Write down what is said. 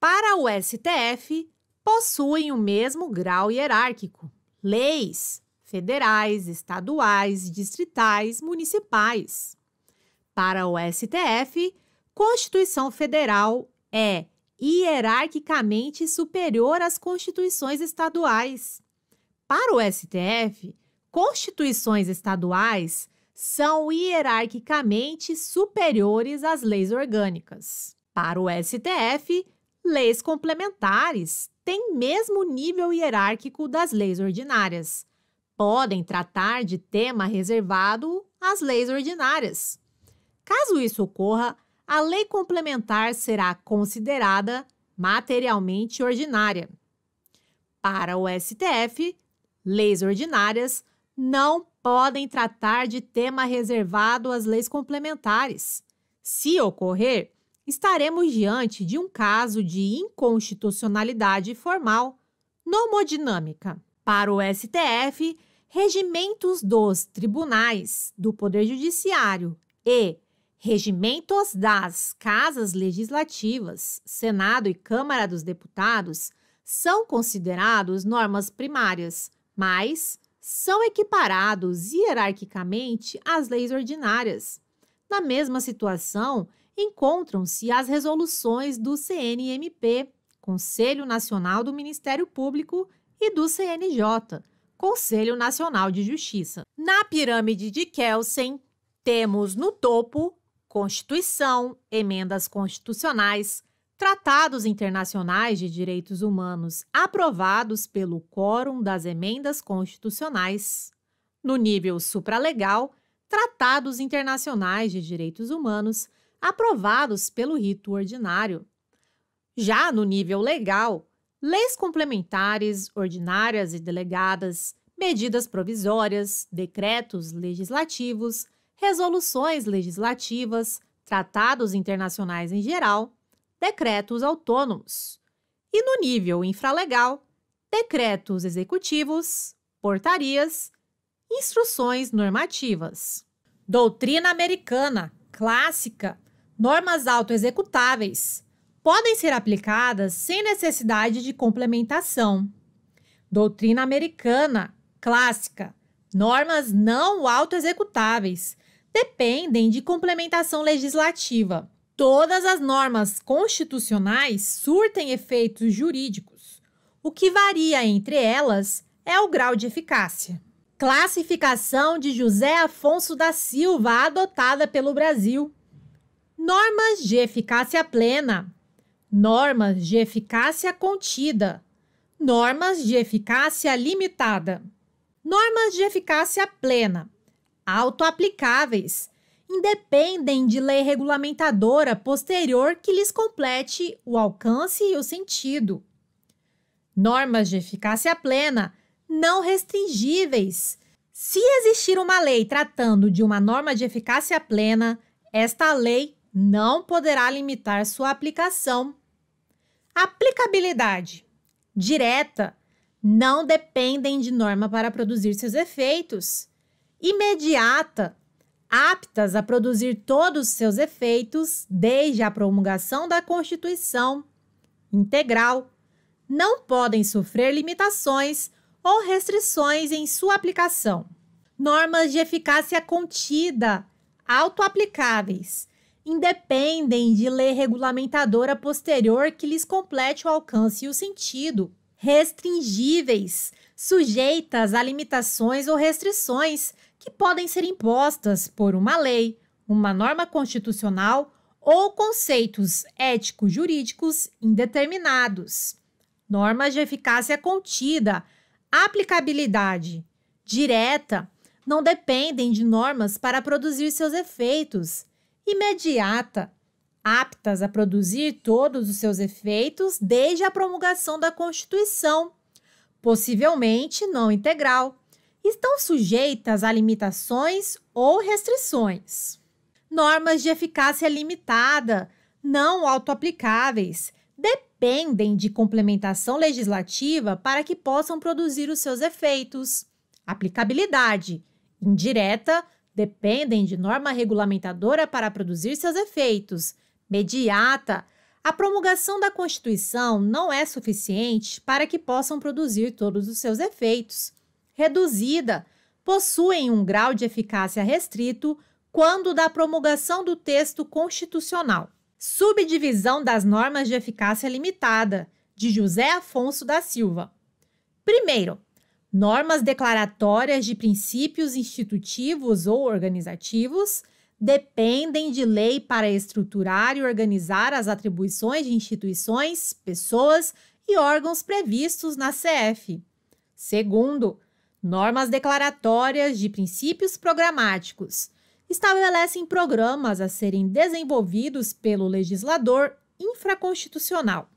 para o STF possuem o mesmo grau hierárquico. Leis federais, estaduais, distritais, municipais. Para o STF, Constituição Federal é hierarquicamente superior às constituições estaduais. Para o STF, constituições estaduais são hierarquicamente superiores às leis orgânicas. Para o STF, leis complementares têm mesmo nível hierárquico das leis ordinárias. Podem tratar de tema reservado às leis ordinárias. Caso isso ocorra, a lei complementar será considerada materialmente ordinária. Para o STF, leis ordinárias não podem tratar de tema reservado às leis complementares. Se ocorrer, estaremos diante de um caso de inconstitucionalidade formal normodinâmica. Para o STF, regimentos dos tribunais do Poder Judiciário e regimentos das casas legislativas, Senado e Câmara dos Deputados são considerados normas primárias, mas são equiparados hierarquicamente às leis ordinárias. Na mesma situação encontram-se as resoluções do CNMP, Conselho Nacional do Ministério Público, e do CNJ, Conselho Nacional de Justiça. Na pirâmide de Kelsen, temos no topo Constituição, emendas constitucionais, tratados internacionais de direitos humanos aprovados pelo Quórum das Emendas Constitucionais. No nível supralegal, tratados internacionais de direitos humanos aprovados pelo rito ordinário. Já no nível legal, leis complementares, ordinárias e delegadas, medidas provisórias, decretos legislativos, resoluções legislativas, tratados internacionais em geral, decretos autônomos. E no nível infralegal, decretos executivos, portarias, instruções normativas. Doutrina americana clássica normas autoexecutáveis podem ser aplicadas sem necessidade de complementação. Doutrina americana clássica: normas não autoexecutáveis dependem de complementação legislativa. Todas as normas constitucionais surtem efeitos jurídicos. O que varia entre elas é o grau de eficácia. Classificação de José Afonso da Silva adotada pelo Brasil normas de eficácia plena, normas de eficácia contida, normas de eficácia limitada, normas de eficácia plena, autoaplicáveis, independem de lei regulamentadora posterior que lhes complete o alcance e o sentido. Normas de eficácia plena, não restringíveis. Se existir uma lei tratando de uma norma de eficácia plena, esta lei não poderá limitar sua aplicação. Aplicabilidade direta não dependem de norma para produzir seus efeitos. Imediata, aptas a produzir todos os seus efeitos desde a promulgação da Constituição. Integral, não podem sofrer limitações ou restrições em sua aplicação. Normas de eficácia contida, autoaplicáveis, independem de lei regulamentadora posterior que lhes complete o alcance e o sentido, restringíveis, sujeitas a limitações ou restrições que podem ser impostas por uma lei, uma norma constitucional ou conceitos ético-jurídicos indeterminados. Normas de eficácia contida, aplicabilidade direta, não dependem de normas para produzir seus efeitos, imediata, aptas a produzir todos os seus efeitos desde a promulgação da Constituição, possivelmente não integral, estão sujeitas a limitações ou restrições. Normas de eficácia limitada, não autoaplicáveis, dependem de complementação legislativa para que possam produzir os seus efeitos. Aplicabilidade indireta dependem de norma regulamentadora para produzir seus efeitos. Mediata, a promulgação da Constituição não é suficiente para que possam produzir todos os seus efeitos. Reduzida, possuem um grau de eficácia restrito quando da promulgação do texto constitucional. Subdivisão das normas de eficácia limitada, de José Afonso da Silva. Primeiro, Normas declaratórias de princípios institutivos ou organizativos dependem de lei para estruturar e organizar as atribuições de instituições, pessoas e órgãos previstos na CF. Segundo, normas declaratórias de princípios programáticos estabelecem programas a serem desenvolvidos pelo legislador infraconstitucional.